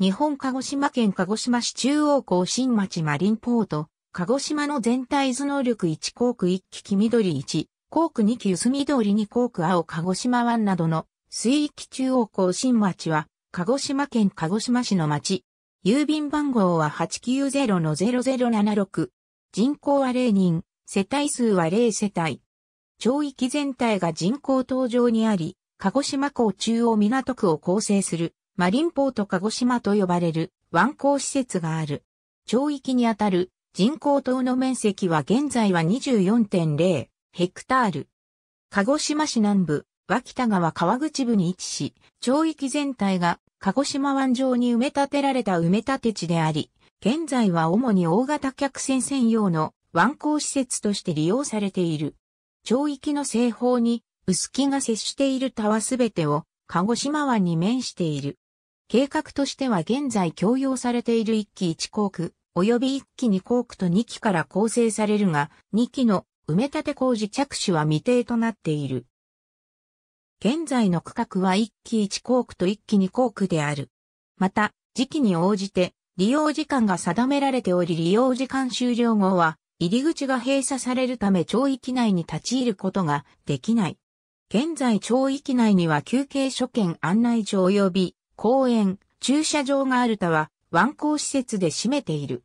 日本鹿児島県鹿児島市中央港新町マリンポート、鹿児島の全体図能力1航空1機黄緑1、航空2機薄緑2航空青鹿児島湾などの水域中央港新町は、鹿児島県鹿児島市の町。郵便番号は890-0076。人口は0人、世帯数は0世帯。町域全体が人口登場にあり、鹿児島港中央港区を構成するマリンポート鹿児島と呼ばれる湾港施設がある。町域にあたる人工島の面積は現在は24.0ヘクタール。鹿児島市南部、脇田川川口部に位置し、町域全体が鹿児島湾上に埋め立てられた埋め立て地であり、現在は主に大型客船専用の湾港施設として利用されている。町域の西方に、薄木が接している田はすべてを鹿児島湾に面している。計画としては現在供用されている1機1工区、及び1機2工区と2機から構成されるが、2機の埋め立て工事着手は未定となっている。現在の区画は1機1工区と1機2工区である。また、時期に応じて利用時間が定められており利用時間終了後は入り口が閉鎖されるため町域内に立ち入ることができない。現在町域内には休憩所見案内所及び公園、駐車場があるたは、湾港施設で占めている。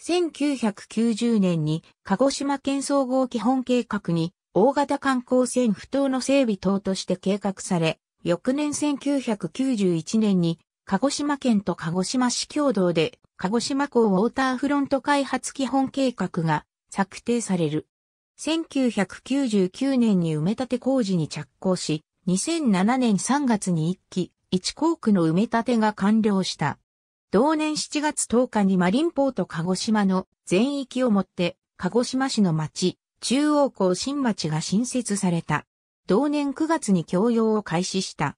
1990年に鹿児島県総合基本計画に大型観光船不当の整備等として計画され、翌年1991年に鹿児島県と鹿児島市共同で鹿児島港ウォーターフロント開発基本計画が策定される。1999年に埋め立て工事に着工し、2007年3月に一期1校区の埋め立てが完了した。同年7月10日にマリンポート鹿児島の全域をもって鹿児島市の町、中央港新町が新設された。同年9月に供用を開始した。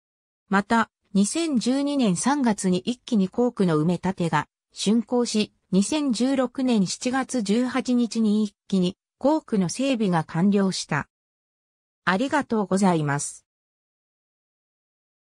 また、2012年3月に一気に校区の埋め立てが竣工し、2016年7月18日に一気に校区の整備が完了した。ありがとうございます。